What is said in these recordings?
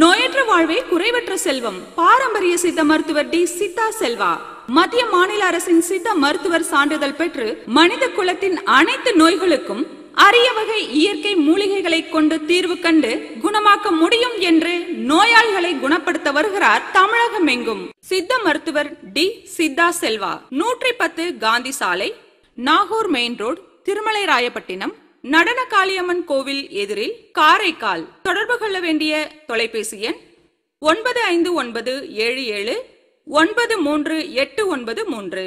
நோயற்ற வாழ்வே குறைவற்ற செல்வம் பாரம்பரிய சித்த மருத்துவர் டி சித்தா செல்வா மத்திய மாநில அரசின் சித்த மருத்துவர் சான்றிதழ் பெற்று மனித குலத்தின் அனைத்து நோய்களுக்கும் அரிய வகை இயற்கை மூலிகைகளை கொண்டு தீர்வு கண்டு குணமாக்க முடியும் என்று நோயாளிகளை குணப்படுத்த வருகிறார் தமிழகம் எங்கும் சித்த மருத்துவர் டி சித்தா செல்வா நூற்றி பத்து காந்தி சாலை நாகூர் மெயின் ரோடு திருமலை ராயப்பட்டினம் நடன காளியம்மன் கோவில் எதிரில் காரைக்கால் தொடர்பு கொள்ள வேண்டிய தொலைபேசி எண் ஒன்பது ஐந்து ஒன்பது ஏழு ஏழு ஒன்பது மூன்று எட்டு ஒன்பது மூன்று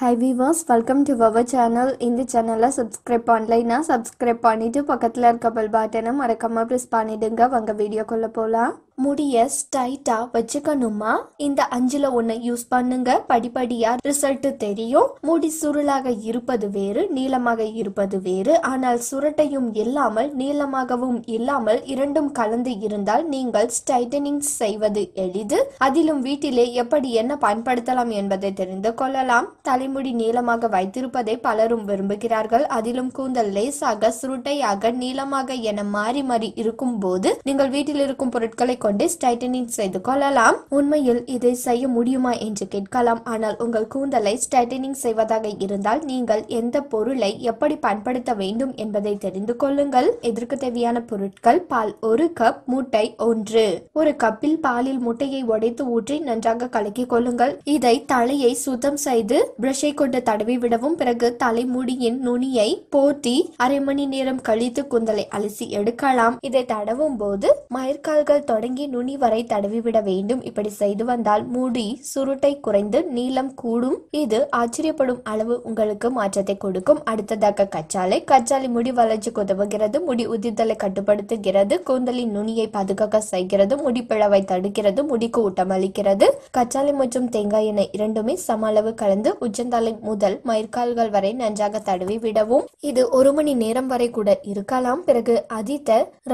hi viewers welcome to our channel இந்த சேனலில் சப்ஸ்கிரைப் பண்ணலைன்னா சப்ஸ்கிரைப் பண்ணிவிட்டு பக்கத்தில் இருக்க பல் பட்டனை மறக்காமல் ப்ரெஸ் பண்ணிவிடுங்க வாங்க வீடியோக்குள்ளே போகலாம் முடிய ஸ்டைட்டா வச்சுக்கணுமா இந்த அஞ்சுல ஒண்ணு யூஸ் பண்ணுங்க படிப்படியா ரிசல்ட் தெரியும் முடி சுருளாக இருப்பது வேறு நீளமாக இருப்பது வேறு ஆனால் சுருட்டையும் இல்லாமல் நீளமாகவும் இல்லாமல் இரண்டும் கலந்து இருந்தால் நீங்கள் ஸ்டைட்டனிங் செய்வது எளிது அதிலும் வீட்டிலே எப்படி என்ன பயன்படுத்தலாம் என்பதை தெரிந்து கொள்ளலாம் தலைமுடி நீளமாக வைத்திருப்பதை பலரும் விரும்புகிறார்கள் அதிலும் கூந்தல் லேசாக சுருட்டையாக நீளமாக என மாறி மாறி இருக்கும் போது நீங்கள் வீட்டில் இருக்கும் பொருட்களை கொண்டு ஸ்டைட்டனிங் செய்து கொள்ளலாம் உண்மையில் இதை செய்ய முடியுமா என்று கேட்கலாம் ஆனால் உங்கள் கூந்தலை ஸ்டைட்டனிங் செய்வதாக இருந்தால் நீங்கள் எந்த பொருளை எப்படி பயன்படுத்த வேண்டும் என்பதை தெரிந்து கொள்ளுங்கள் இதற்கு தேவையான பொருட்கள் பால் ஒரு கப் முட்டை ஒன்று ஒரு கப்பில் பாலில் முட்டையை உடைத்து ஊற்றி நன்றாக கலக்கி கொள்ளுங்கள் இதை தலையை சுத்தம் செய்து பிரஷை கொண்டு தடவி விடவும் பிறகு தலைமுடியின் நுனியை போட்டி அரை மணி நேரம் கழித்து கூந்தலை அலசி எடுக்கலாம் இதை தடவும் போது மயிர்கால்கள் தொடங்கி தொடங்கி நுனி வரை தடவிவிட வேண்டும் இப்படி செய்து வந்தால் முடி சுருட்டை குறைந்து நீளம் கூடும் இது ஆச்சரியப்படும் அளவு உங்களுக்கு மாற்றத்தை கொடுக்கும் அடுத்ததாக கச்சாலை கச்சாலை முடி வளர்ச்சிக்கு உதவுகிறது முடி உதிர்தலை கட்டுப்படுத்துகிறது கூந்தலின் நுனியை பாதுகாக்க செய்கிறது முடி பிளவை தடுக்கிறது முடிக்கு ஊட்டமளிக்கிறது கச்சாலை மற்றும் தேங்காய் எண்ணெய் இரண்டுமே சம அளவு கலந்து உச்சந்தலை முதல் மயிர்கால்கள் வரை நன்றாக தடவி விடவும் இது ஒரு மணி நேரம் வரை கூட இருக்கலாம் பிறகு அதித்த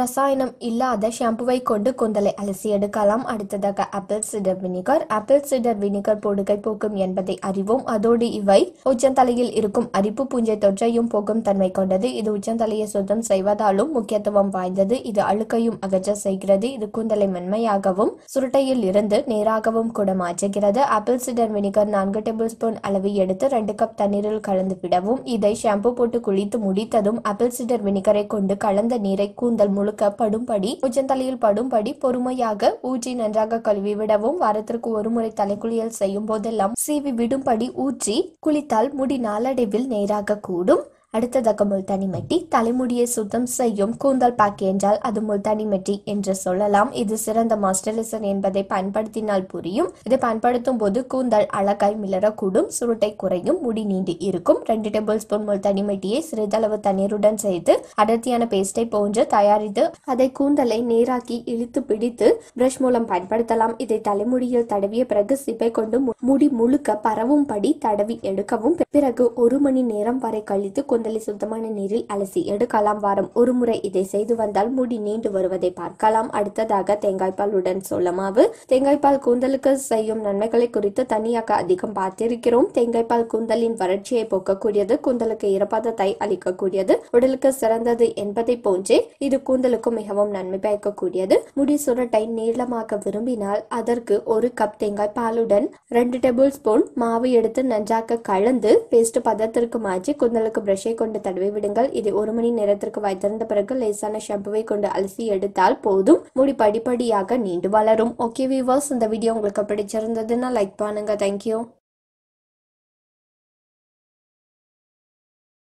ரசாயனம் இல்லாத ஷாம்புவை கொண்டு கொந்தலை அலசி எடுக்கலாம் அடுத்ததாக apple cider vinegar apple cider vinegar போடுகை போக்கும் என்பதை அறிவோம் அதோடு இவை உச்சந்தலையில் இருக்கும் அரிப்பு பூஞ்சை தொற்றையும் போக்கும் தன்மை கொண்டது இது உச்சந்தலையை சுத்தம் செய்வதாலும் முக்கியத்துவம் வாய்ந்தது இது அழுக்கையும் அகற்ற செய்கிறது இது கூந்தலை மென்மையாகவும் சுருட்டையில் இருந்து நேராகவும் கூட மாற்றுகிறது ஆப்பிள் சிடர் வினிகர் நான்கு டேபிள் ஸ்பூன் அளவு எடுத்து ரெண்டு கப் தண்ணீரில் கலந்து விடவும் இதை ஷாம்பு போட்டு குளித்து முடித்ததும் ஆப்பிள் சிடர் வினிகரை கொண்டு கலந்த நீரை கூந்தல் முழுக்க படும்படி உச்சந்தலையில் படும்படி பொறும் முழுமையாக ஊற்றி நன்றாக கழுவி விடவும் வாரத்திற்கு ஒரு முறை தலைக்குளியல் செய்யும் போதெல்லாம் சீவி விடும்படி ஊற்றி குளித்தால் முடி நாளடைவில் நேராக கூடும் அடுத்ததாக முல்தானி மெட்டி தலைமுடியை சுத்தம் செய்யும் கூந்தல் பாக்கு என்றால் அது முல்தானி மெட்டி என்று சொல்லலாம் இது சிறந்த மாஸ்டரிசன் என்பதை பயன்படுத்தினால் புரியும் இதை பயன்படுத்தும் போது கூந்தல் அழகாய் மிளரக்கூடும் சுருட்டை குறையும் முடி நீண்டு இருக்கும் ரெண்டு டேபிள் ஸ்பூன் முல்தானி மெட்டியை சிறிதளவு தண்ணீருடன் செய்து அடர்த்தியான பேஸ்டை போன்று தயாரித்து அதை கூந்தலை நேராக்கி இழுத்து பிடித்து பிரஷ் மூலம் பயன்படுத்தலாம் இதை தலைமுடியில் தடவிய பிறகு சிப்பை கொண்டு முடி முழுக்க பரவும்படி தடவி எடுக்கவும் பிறகு ஒரு மணி நேரம் வரை கழித்து சாந்தலை சுத்தமான நீரில் அலசி எடுக்கலாம் வாரம் ஒரு முறை இதை செய்து வந்தால் முடி நீண்டு வருவதை பார்க்கலாம் அடுத்ததாக தேங்காய் பாலுடன் சோளமாவு தேங்காய் பால் கூந்தலுக்கு செய்யும் நன்மைகளை குறித்து தனியாக அதிகம் பார்த்திருக்கிறோம் தேங்காய் பால் கூந்தலின் வறட்சியை போக்கக்கூடியது கூந்தலுக்கு ஈரப்பதத்தை அளிக்கக்கூடியது உடலுக்கு சிறந்தது என்பதை போன்றே இது கூந்தலுக்கு மிகவும் நன்மை பயக்கக்கூடியது முடி சுரட்டை நீளமாக்க விரும்பினால் அதற்கு ஒரு கப் தேங்காய் பாலுடன் ரெண்டு டேபிள் ஸ்பூன் மாவு எடுத்து நன்றாக கலந்து பேஸ்ட் பதத்திற்கு மாற்றி குந்தலுக்கு பிரஷை கொண்டு தடவி விடுங்கள் இதை ஒரு மணி நேரத்திற்கு வைத்திருந்த பிறகு லேசான ஷாம்புவை கொண்டு அலசி எடுத்தால் போதும் முடி படிப்படியாக நீண்டு வளரும் ஓகே வியூவர்ஸ் இந்த வீடியோ உங்களுக்கு பிடிச்சிருந்ததுன்னா லைக் பண்ணுங்க தேங்க்யூ